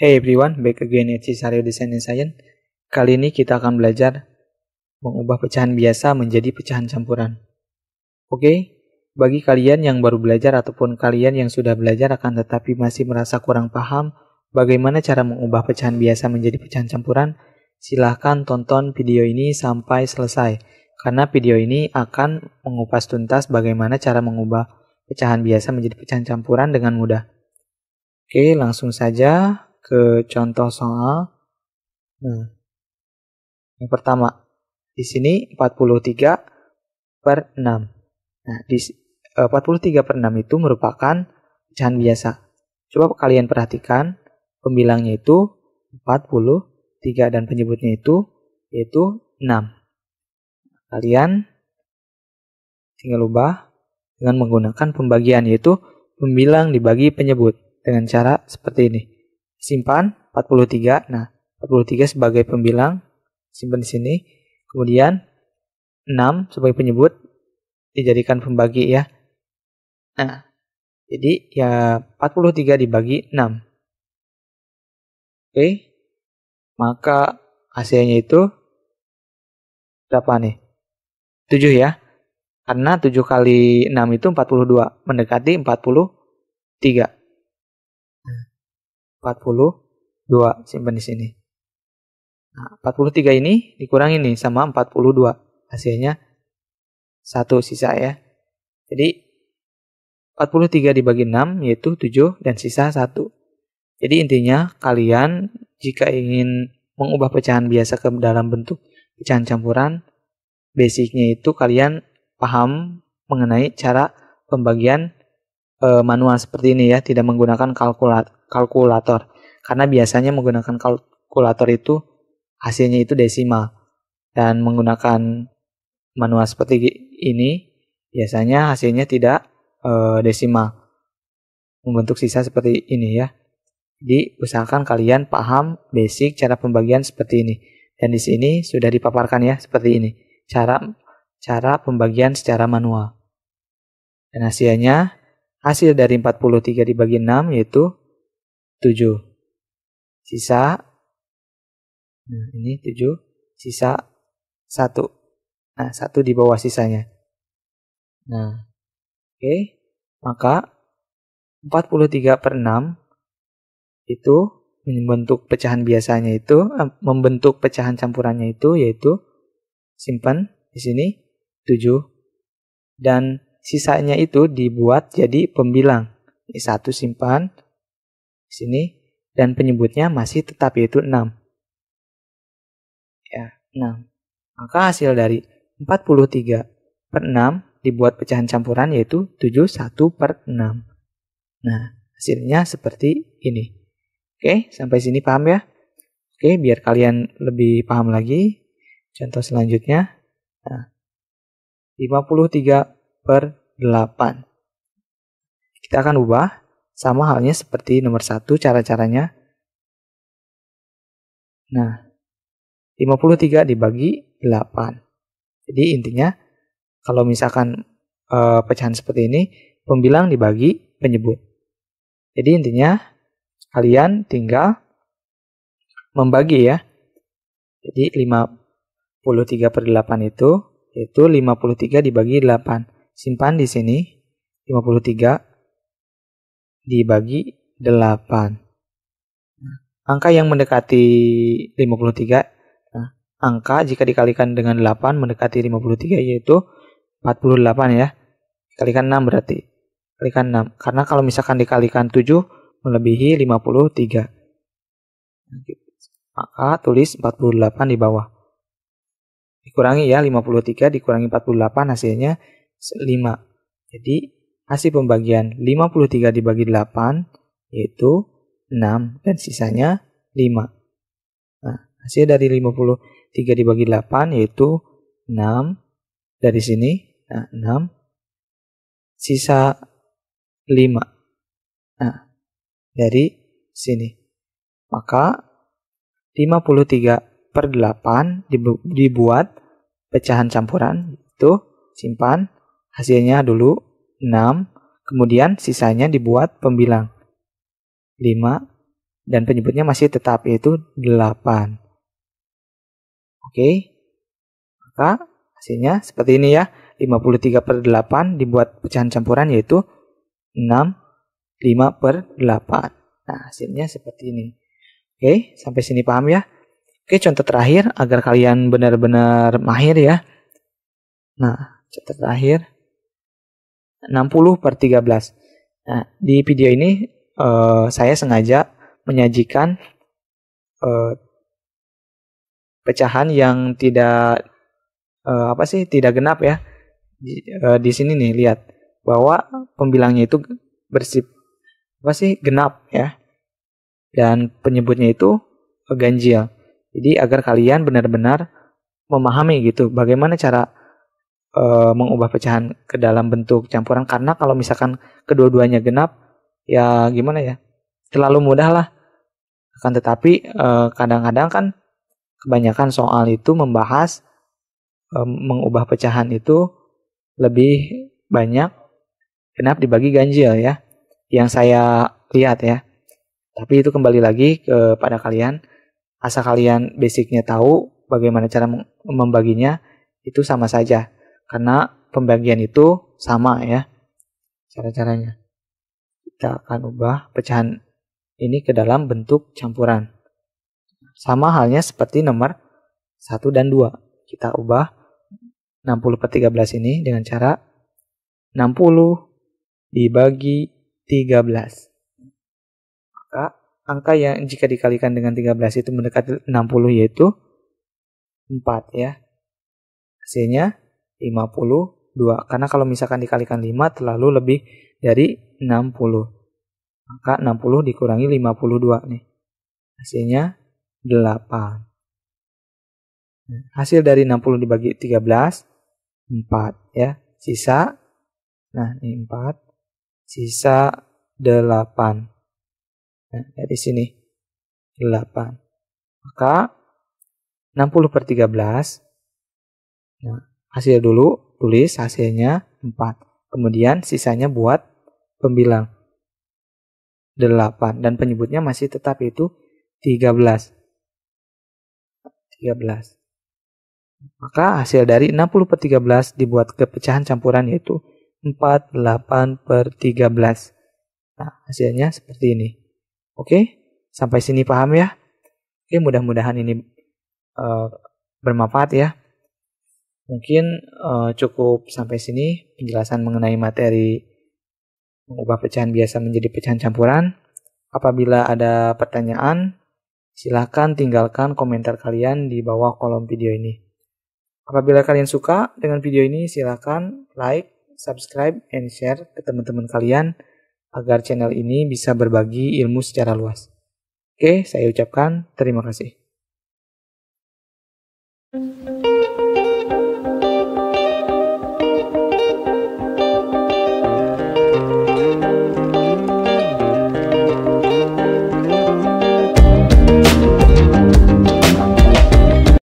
Hey everyone, back again at Cisario Design and Science. Kali ini kita akan belajar mengubah pecahan biasa menjadi pecahan campuran. Oke, okay? bagi kalian yang baru belajar ataupun kalian yang sudah belajar akan tetapi masih merasa kurang paham bagaimana cara mengubah pecahan biasa menjadi pecahan campuran, silahkan tonton video ini sampai selesai. Karena video ini akan mengupas tuntas bagaimana cara mengubah pecahan biasa menjadi pecahan campuran dengan mudah. Oke, langsung saja ke contoh soal. Nah, yang pertama, di sini 43 per 6. Nah, di 43 eh, per 6 itu merupakan pecahan biasa. Coba kalian perhatikan, pembilangnya itu 43 dan penyebutnya itu yaitu 6. Kalian tinggal ubah dengan menggunakan pembagian yaitu pembilang dibagi penyebut dengan cara seperti ini simpan 43. Nah, 43 sebagai pembilang simpan di sini. Kemudian 6 sebagai penyebut dijadikan pembagi ya. Nah, jadi ya 43 dibagi 6. Oke. Maka hasilnya itu berapa nih? 7 ya. Karena 7 kali 6 itu 42, mendekati 43. 42 simpan di sini. Nah, 43 ini dikurangi nih sama 42. Hasilnya 1 sisa ya. Jadi 43 dibagi 6 yaitu 7 dan sisa 1. Jadi intinya kalian jika ingin mengubah pecahan biasa ke dalam bentuk pecahan campuran, basicnya itu kalian paham mengenai cara pembagian e, manual seperti ini ya, tidak menggunakan kalkulator kalkulator. Karena biasanya menggunakan kalkulator itu hasilnya itu desimal. Dan menggunakan manual seperti ini biasanya hasilnya tidak e, desimal. Membentuk sisa seperti ini ya. Jadi usahakan kalian paham basic cara pembagian seperti ini. Dan di sini sudah dipaparkan ya seperti ini. Cara cara pembagian secara manual. Dan hasilnya hasil dari 43 dibagi 6 yaitu 7. Sisa Nah, ini 7, sisa 1. Nah, 1 di bawah sisanya. Nah, oke. Okay. Maka 43 per 6 itu membentuk pecahan biasanya itu, eh, membentuk pecahan campurannya itu, yaitu simpan di sini 7. Dan sisanya itu dibuat jadi pembilang. Ini 1 simpan, sini dan penyebutnya masih tetap yaitu 6. Ya, 6. Maka hasil dari 43 per 6 dibuat pecahan campuran yaitu 71 per 6. Nah, hasilnya seperti ini. Oke, sampai sini paham ya? Oke, biar kalian lebih paham lagi. Contoh selanjutnya. Nah, 53 per 8. Kita akan ubah sama halnya seperti nomor satu cara-caranya. Nah, 53 dibagi 8. Jadi intinya kalau misalkan e, pecahan seperti ini, pembilang dibagi penyebut. Jadi intinya kalian tinggal membagi ya. Jadi 53 per 8 itu yaitu 53 dibagi 8. Simpan di sini 53 dibagi 8. Angka yang mendekati 53, nah, angka jika dikalikan dengan 8 mendekati 53 yaitu 48 ya. Kalikan 6 berarti. Kalikan 6. Karena kalau misalkan dikalikan 7 melebihi 53. Maka tulis 48 di bawah. Dikurangi ya 53 dikurangi 48 hasilnya 5. Jadi hasil pembagian 53 dibagi 8 yaitu 6 dan sisanya 5. Nah, hasil dari 53 dibagi 8 yaitu 6 dari sini nah, 6 sisa 5. Nah, dari sini. Maka 53 per 8 dibu dibuat pecahan campuran itu simpan hasilnya dulu 6. Kemudian sisanya dibuat pembilang. 5. Dan penyebutnya masih tetap yaitu 8. Oke. Maka hasilnya seperti ini ya. 53 per 8 dibuat pecahan campuran yaitu 6, 5 per 8. Nah, hasilnya seperti ini. Oke, sampai sini paham ya? Oke, contoh terakhir agar kalian benar-benar mahir ya. Nah, contoh terakhir. 60 per 13. Nah, di video ini uh, saya sengaja menyajikan uh, pecahan yang tidak uh, apa sih tidak genap ya. Di, uh, di sini nih lihat bahwa pembilangnya itu bersih apa sih genap ya. Dan penyebutnya itu ganjil. Jadi agar kalian benar-benar memahami gitu bagaimana cara uh, mengubah pecahan ke dalam bentuk campuran karena kalau misalkan kedua-duanya genap ya gimana ya terlalu mudah lah akan tetapi eh, kadang-kadang uh, kan kebanyakan soal itu membahas uh, mengubah pecahan itu lebih banyak genap dibagi ganjil ya yang saya lihat ya tapi itu kembali lagi kepada kalian asal kalian basicnya tahu bagaimana cara membaginya itu sama saja karena pembagian itu sama ya cara-caranya. Kita akan ubah pecahan ini ke dalam bentuk campuran. Sama halnya seperti nomor 1 dan 2. Kita ubah 60 per 13 ini dengan cara 60 dibagi 13. Maka angka yang jika dikalikan dengan 13 itu mendekati 60 yaitu 4 ya. Hasilnya 52. Karena kalau misalkan dikalikan 5 terlalu lebih dari 60. Maka 60 dikurangi 52 nih. Hasilnya 8. Hasil dari 60 dibagi 13 4 ya. Sisa nah ini 4 sisa 8. Nah, dari sini 8. Maka 60 per 13 nah, hasil dulu, tulis hasilnya 4. Kemudian sisanya buat pembilang 8 dan penyebutnya masih tetap itu 13. 13. Maka hasil dari 60 per 13 dibuat ke pecahan campuran yaitu 48 per 13. Nah, hasilnya seperti ini. Oke, sampai sini paham ya? Oke, mudah-mudahan ini uh, bermanfaat ya. Mungkin uh, cukup sampai sini penjelasan mengenai materi mengubah pecahan biasa menjadi pecahan campuran. Apabila ada pertanyaan, silahkan tinggalkan komentar kalian di bawah kolom video ini. Apabila kalian suka dengan video ini, silahkan like, subscribe, and share ke teman-teman kalian agar channel ini bisa berbagi ilmu secara luas. Oke, saya ucapkan terima kasih.